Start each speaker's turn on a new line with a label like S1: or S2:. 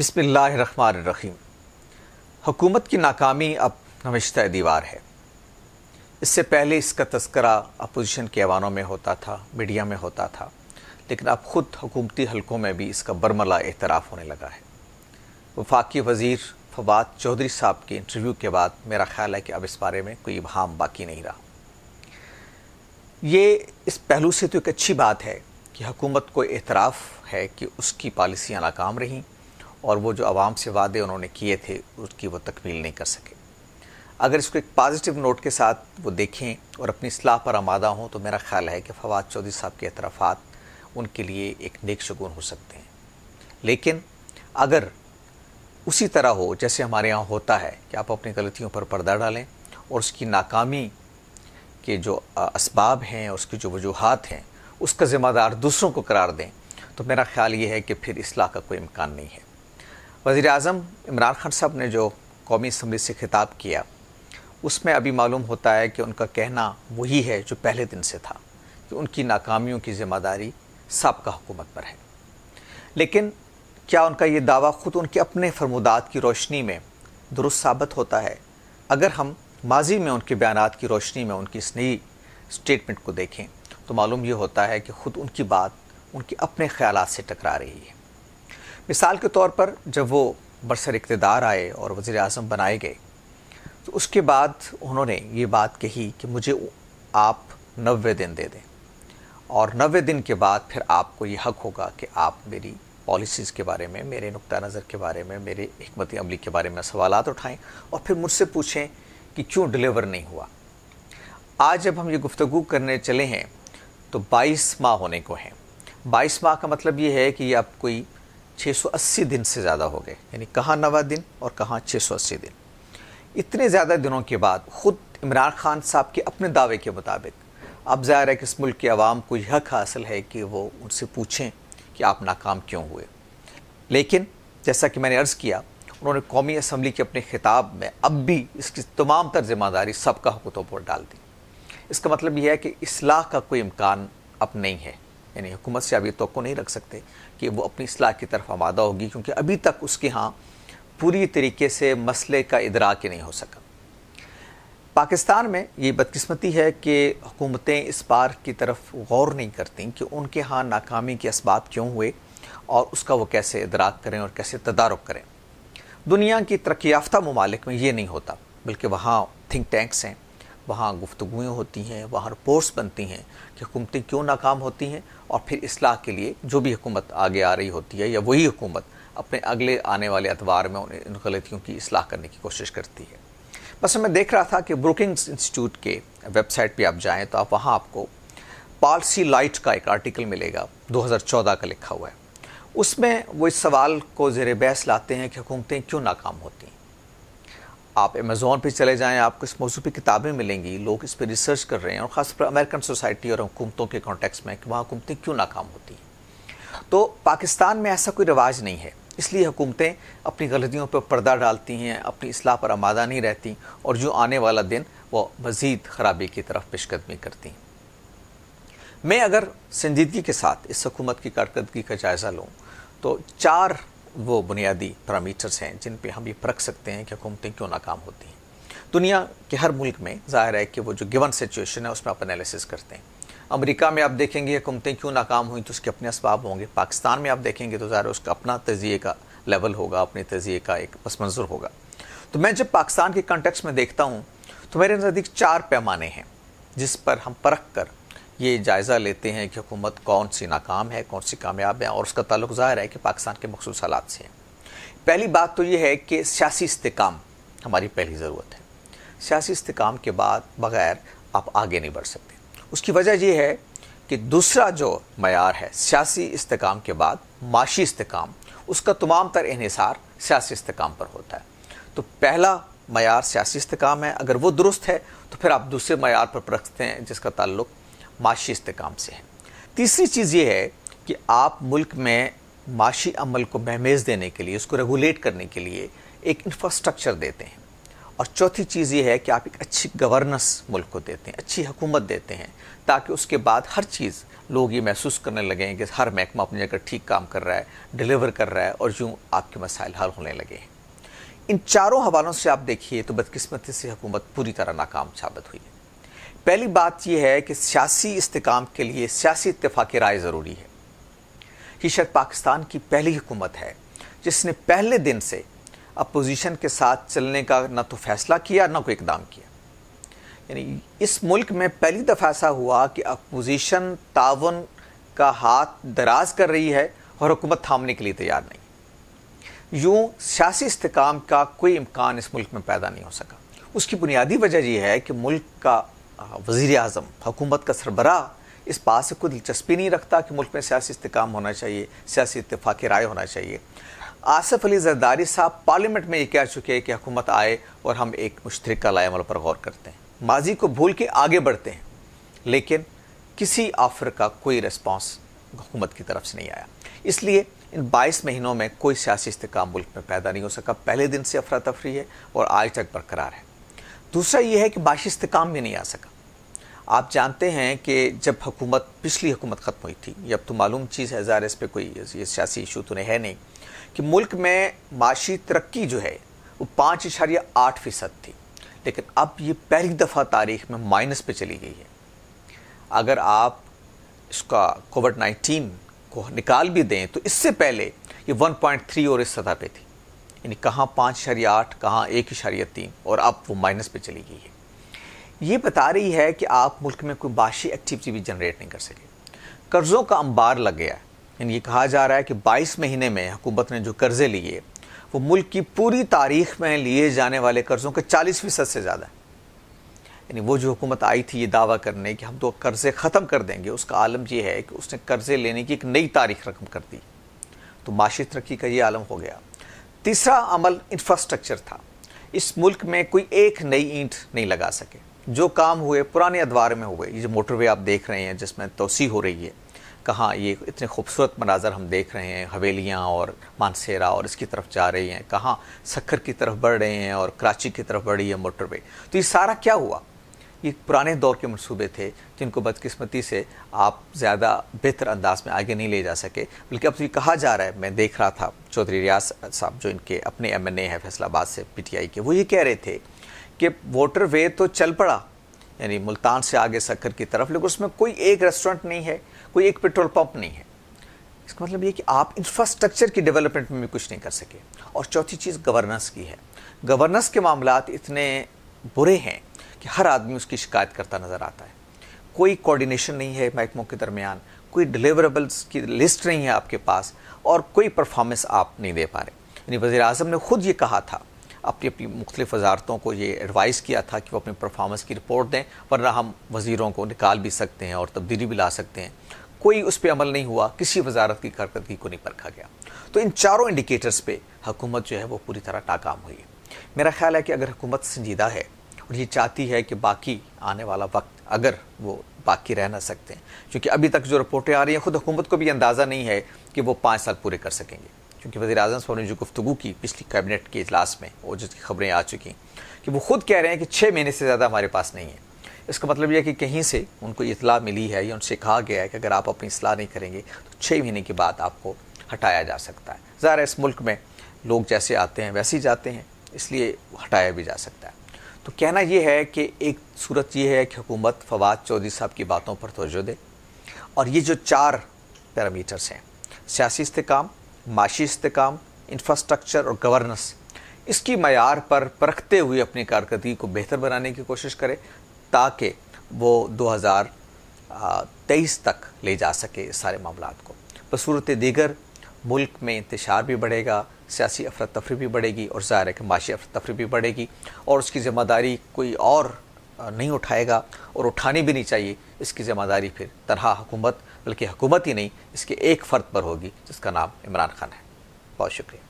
S1: बिसमीम हुकूमत की नाकामी अब नविश्ता दीवार है इससे पहले इसका तस्करा अपोजिशन के अवानों में होता था मीडिया में होता था लेकिन अब खुद हुकूमती हलकों में भी इसका बरमला एतराफ़ होने लगा है वफाकी वजीर फवाद चौधरी साहब के इंटरव्यू के बाद मेरा ख्याल है कि अब इस बारे में कोई इबहम बाकी नहीं रहा ये इस पहलू से तो एक अच्छी बात है कि हुकूमत को एतराफ़ है कि उसकी पॉलिसियाँ नाकाम रहीं और वो जो आवाम से वादे उन्होंने किए थे उसकी वो तकमील नहीं कर सके अगर इसको एक पॉजिटिव नोट के साथ वो देखें और अपनी असलाह पर आमादा हों तो मेरा ख्याल है कि फवाद चौधरी साहब के अतराफा उनके लिए एक नेक शगुन हो सकते हैं लेकिन अगर उसी तरह हो जैसे हमारे यहाँ होता है कि आप अपनी गलतियों पर पर्दा डालें और उसकी नाकामी के जो इसबाब हैं उसकी जो वजूहत हैं उसका ज़िम्मेदार दूसरों को करार दें तो मेरा ख्याल ये है कि फिर इसलाह का कोई इम्कान नहीं है वजीर अजम इमरान खान साहब ने जो कौमी इसम्बली से खिताब किया उसमें अभी मालूम होता है कि उनका कहना वही है जो पहले दिन से था कि उनकी नाकामियों की जिम्मेदारी सबका हुकूमत पर है लेकिन क्या उनका ये दावा ख़ुद उनके अपने फरमुदात की रोशनी में दुरुस्त साबित होता है अगर हम माजी में उनके बयान की रोशनी में उनकी इस नई स्टेटमेंट को देखें तो मालूम ये होता है कि ख़ुद उनकी बात उनके अपने ख्याल से टकरा रही है मिसाल के तौर पर जब वो बरसर इकतदार आए और वज़ी अजम बनाए गए तो उसके बाद उन्होंने ये बात कही कि मुझे आप नबे दिन दे दें और नबे दिन के बाद फिर आपको ये हक होगा कि आप मेरी पॉलिसीज़ के बारे में मेरे नुक़ नज़र के बारे में मेरे हमत अमली के बारे में सवाल उठाएँ और फिर मुझसे पूछें कि क्यों डिलीवर नहीं हुआ आज जब हम ये गुफ्तु करने चले हैं तो बाईस माह होने को हैं बाईस माह का मतलब ये है कि ये अब कोई 680 दिन से ज़्यादा हो गए यानी कहाँ नवा दिन और कहाँ 680 दिन इतने ज़्यादा दिनों के बाद ख़ुद इमरान खान साहब के अपने दावे के मुताबिक अब ज़ाहिर है कि इस मुल्क के आवाम को यह हक हासिल है कि वो उनसे पूछें कि आप नाकाम क्यों हुए लेकिन जैसा कि मैंने अर्ज़ किया उन्होंने कौमी असम्बली के अपने खिताब में अब भी इसकी तमाम तर जिम्मेदारी सबका हुकूतों पर डाल दी इसका मतलब यह है कि इसलाह का कोई इम्कान अब नहीं है यानी हुकूमत से आप ये तो नहीं रख सकते कि वो अपनी असलाह की तरफ आमादा होगी क्योंकि अभी तक उसके यहाँ पूरी तरीके से मसले का इदराक नहीं हो सका पाकिस्तान में ये बदकस्मती है कि हुकूमतें इस बार की तरफ गौर नहीं करती कि उनके यहाँ नाकामी के इसबाब क्यों हुए और उसका वो कैसे इदराक करें और कैसे तदारक करें दुनिया की तरक्याफ्ता ममालिक में ये नहीं होता बल्कि वहाँ थिंक टैंक्स हैं वहाँ गुफ्तुएँ होती हैं वहाँ रिपोर्ट्स बनती हैं कि हुकूमतें क्यों नाकाम होती हैं और फिर असलाह के लिए जो भी हुकूमत आगे आ रही होती है या वही हुकूमत अपने अगले आने वाले अतवार में उन इन गलतियों की असलाह करने की कोशिश करती है बस मैं देख रहा था कि ब्रुकिंग्स इंस्टीट्यूट के वेबसाइट पर आप जाएँ तो आप वहाँ आपको पॉलिसी लाइट का एक आर्टिकल मिलेगा चौदह का लिखा हुआ है उसमें वो इस सवाल को जेर बहस लाते हैं कि हुकूमतें क्यों नाकाम होती हैं आप अमेज़ोन पे चले जाएं आपको इस मौजू पर किताबें मिलेंगी लोग इस पर रिसर्च कर रहे हैं और ख़ास अमेरिकन सोसाइटी और हुकूमतों के कॉन्टेक्स में कि वहाँ हुकूमतें क्यों नाकाम होती हैं तो पाकिस्तान में ऐसा कोई रिवाज नहीं है इसलिए हुकूमतें अपनी गलतियों पर पर्दा डालती हैं अपनी असलाह पर आमादा नहीं रहती और जो आने वाला दिन वो मज़ीद खराबी की तरफ पेशकदमी करती हैं मैं अगर संजीदगी के साथ इस हकूमत की कारकर्दगी का जायज़ा लूँ तो चार वो बुनियादी पैरामीटर्स हैं जिन पे हम ये परख सकते हैं कि हुकूमतें क्यों नाकाम होती हैं दुनिया के हर मुल्क में ज़ाहिर है कि वो जो गिवन सिचुएशन है उसमें आप एनालिसिस करते हैं अमेरिका में आप देखेंगे हुकूमतें क्यों नाकाम हुई तो उसके अपने इसबाब होंगे पाकिस्तान में आप देखेंगे तो ज़ाहिर उसका अपना तजिए का लेवल होगा अपने तजिए का एक पस मंज़र होगा तो मैं जब पाकिस्तान के कंटेक्स में देखता हूँ तो मेरे नज़दीक चार पैमाने हैं जिस पर हम परख कर ये जायज़ा लेते हैं कि हुकूमत कौन सी नाकाम है कौन सी कामयाब है और उसका ताल्लुक ज़ाहिर है कि पाकिस्तान के मखसूस हालात से है पहली बात तो ये है कि सियासी इस्तेकाम हमारी पहली ज़रूरत है सियासी इस्तेकाम के बाद बग़ैर आप आगे नहीं बढ़ सकते उसकी वजह यह है कि दूसरा जो मैार है सियासी इस्तेकाम के बाद माशी इस्तेकाम उसका तमाम तर इसार सियासी इस्तेकाम पर होता है तो पहला मैार सियासी इस्तेकाम है अगर वो दुरुस्त है तो फिर आप दूसरे मैार पर परखते हैं जिसका ताल्लुक माशी इसकाम से है तीसरी चीज़ ये है कि आप मुल्क में माशी अमल को महमेज़ देने के लिए उसको रेगुलेट करने के लिए एक इंफ्रास्ट्रक्चर देते हैं और चौथी चीज़ ये है कि आप एक अच्छी गवर्नेंस मुल्क को देते हैं अच्छी हुकूमत देते हैं ताकि उसके बाद हर चीज़ लोग ये महसूस करने लगें कि हर महकमा अपनी जगह ठीक काम कर रहा है डिलीवर कर रहा है और यूँ आपके मसाइल हल होने लगे हैं इन चारों हवालों से आप देखिए तो बदकिस्मती से हुकूमत पूरी तरह नाकाम साबित हुई है पहली बात यह है कि सियासी इस्तेकाम के लिए सियासी इतफाक़ राय ज़रूरी है ये शायद पाकिस्तान की पहली हुकूमत है जिसने पहले दिन से अपोजिशन के साथ चलने का ना तो फैसला किया ना कोई इकदाम किया यानी इस मुल्क में पहली दफ़ा ऐसा हुआ कि अपोजिशन तावन का हाथ दराज कर रही है और हुकूमत थामने के लिए तैयार नहीं यूँ सियासी इस्तेकाम का कोई इम्कान इस मुल्क में पैदा नहीं हो सका उसकी बुनियादी वजह यह है कि मुल्क का वजीर अजम हुकूमत का सरबरा इस बात से कोई दिलचस्पी नहीं रखता कि मुल्क में सियासी इस्तेकाम होना चाहिए सियासी इतफाक़ राय होना चाहिए आसफ़ अली जरदारी साहब पार्लियामेंट में ये कह चुके हैं कि हुकूमत आए और हम एक मुश्तरक लाएमल पर गौर करते हैं माजी को भूल के आगे बढ़ते हैं लेकिन किसी ऑफर का कोई रिस्पॉन्स हुकूमत की तरफ से नहीं आया इसलिए इन बाईस महीनों में कोई सियासी इस्तेकाम मुल्क में पैदा नहीं हो सका पहले दिन से अफरा तफरी है और आज तक बरकरार है दूसरा ये है कि बाशिस्त काम में नहीं आ सका आप जानते हैं कि जब हुकूमत पिछली हुकूमत ख़त्म हुई थी ये अब तो मालूम चीज़ है जार इस पर कोई ये सियासी इशू तो नहीं है नहीं कि मुल्क में माशी तरक्की जो है वो पाँच इशारिया आठ फ़ीसद थी लेकिन अब ये पहली दफ़ा तारीख में माइनस पे चली गई है अगर आप इसका कोविड नाइन्टीन को निकाल भी दें तो इससे पहले ये 1.3 और इस सतह पे थी यानी कहाँ पाँच शरिया आठ कहाँ एक ही तीन और अब वो माइनस पे चली गई है ये बता रही है कि आप मुल्क में कोई बाशी एक्टिविटी भी जनरेट नहीं कर सके कर्ज़ों का अंबार लग गया है यानी ये कहा जा रहा है कि 22 महीने में हुकूमत ने जो कर्ज़े लिए वो मुल्क की पूरी तारीख में लिए जाने वाले कर्ज़ों के चालीस फ़ीसद से ज़्यादा है यानी वो जो हुकूमत आई थी ये दावा करने कि हम तो कर्ज़े ख़त्म कर देंगे उसका आलम यह है कि उसने कर्ज़े लेने की एक नई तारीख रकम कर दी तो माशी तरक्की का ये आलम हो गया तीसरा अमल इंफ्रास्ट्रक्चर था इस मुल्क में कोई एक नई ईंट नहीं लगा सके जो काम हुए पुराने अदवार में हुए ये जो मोटरवे आप देख रहे हैं जिसमें तोसी हो रही है कहाँ ये इतने खूबसूरत मनाजर हम देख रहे हैं हवेलियाँ और मानसेरा और इसकी तरफ जा रही हैं कहाँ सखर की तरफ बढ़ रहे हैं और कराची की तरफ बढ़ रही है मोटरवे तो ये सारा क्या हुआ ये पुराने दौर के मनसूबे थे जिनको बदकिस्मती से आप ज़्यादा बेहतर अंदाज में आगे नहीं ले जा सके बल्कि अब तो ये कहा जा रहा है मैं देख रहा था चौधरी रियाज साहब जो इनके अपने एम एन ए हैं फैसलाबाद से पी टी आई के वो ये कह रहे थे कि वोटर वे तो चल पड़ा यानी मुल्तान से आगे सक्कर की तरफ लेकिन उसमें कोई एक रेस्टोरेंट नहीं है कोई एक पेट्रोल पम्प नहीं है इसका मतलब ये कि आप इंफ्रास्ट्रक्चर की डेवलपमेंट में भी कुछ नहीं कर सके और चौथी चीज़ गवर्नेंस की है गवर्नेंस के मामला इतने बुरे हैं कि हर आदमी उसकी शिकायत करता नज़र आता है कोई कोऑर्डिनेशन नहीं है महकमों के दरमियान कोई डिलीवरेबल्स की लिस्ट नहीं है आपके पास और कोई परफॉर्मेंस आप नहीं दे पा रहे यानी वज़ी अजम ने ख़ुद ये कहा था अपनी अपनी मुख्तलिफ वजारतों को ये एडवाइस किया था कि वो अपनी परफॉर्मेंस की रिपोर्ट दें वरना हम वज़ीरों को निकाल भी सकते हैं और तब्दीली भी ला सकते हैं कोई उस पर अमल नहीं हुआ किसी वजारत की कारकर्दगी को नहीं परखा गया तो इन चारों इंडिकेटर्स पर हकूमत जो है वो पूरी तरह नाकाम हुई है मेरा ख्याल है कि अगर हुकूमत संजीदा है और ये चाहती है कि बाकी आने वाला वक्त अगर वो बाकी रह ना सकते हैं क्योंकि अभी तक जो रिपोर्टें आ रही हैं खुद हुकूमत को भी अंदाज़ा नहीं है कि वो पाँच साल पूरे कर सकेंगे क्योंकि वजी अजम साहब ने जो गुफ्तु की पिछली कैबिनेट के अजलास में और जिसकी खबरें आ चुकी कि वो खुद कह रहे हैं कि छः महीने से ज़्यादा हमारे पास नहीं है इसका मतलब यह है कि कहीं से उनको इतला मिली है या उनसे कहा गया है कि अगर आप अपनी असलाह नहीं करेंगे तो छः महीने के बाद आपको हटाया जा सकता है ज़ाहिर इस मुल्क में लोग जैसे आते हैं वैसे ही जाते हैं इसलिए हटाया भी जा सकता है तो कहना यह है कि एक सूरत यह है कि हुकूमत फवाद चौधरी साहब की बातों पर तोजो दे और ये जो चार पैरामीटर्स हैं सियासी इसकाम माशी इसकाम इंफ्रास्ट्रक्चर और गवर्नेंस इसकी मैार पर परखते हुए अपनी कारकर्दगी को बेहतर बनाने की कोशिश करे ताकि वो 2023 तक ले जा सके सारे मामला को बसूरत दीगर मुल्क में इंतशार भी बढ़ेगा सियासी अफरा तफरी भी बढ़ेगी और ज़ाहिर है कि माशी अफरा तफरी भी बढ़ेगी और उसकी ज़िम्मेदारी कोई और नहीं उठाएगा और उठानी भी नहीं चाहिए इसकी ज़िम्मेदारी फिर तरह हुकूमत बल्कि हुकूमत ही नहीं इसके एक फ़र्द पर होगी जिसका नाम इमरान खान है बहुत शुक्रिया